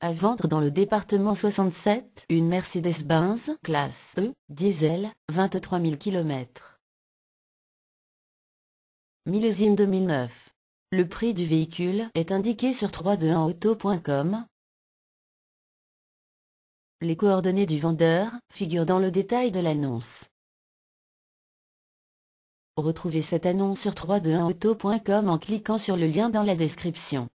À vendre dans le département 67, une Mercedes-Benz classe E, diesel, 23 000 km. Millésime 2009. Le prix du véhicule est indiqué sur 321auto.com. Les coordonnées du vendeur figurent dans le détail de l'annonce. Retrouvez cette annonce sur 321auto.com en cliquant sur le lien dans la description.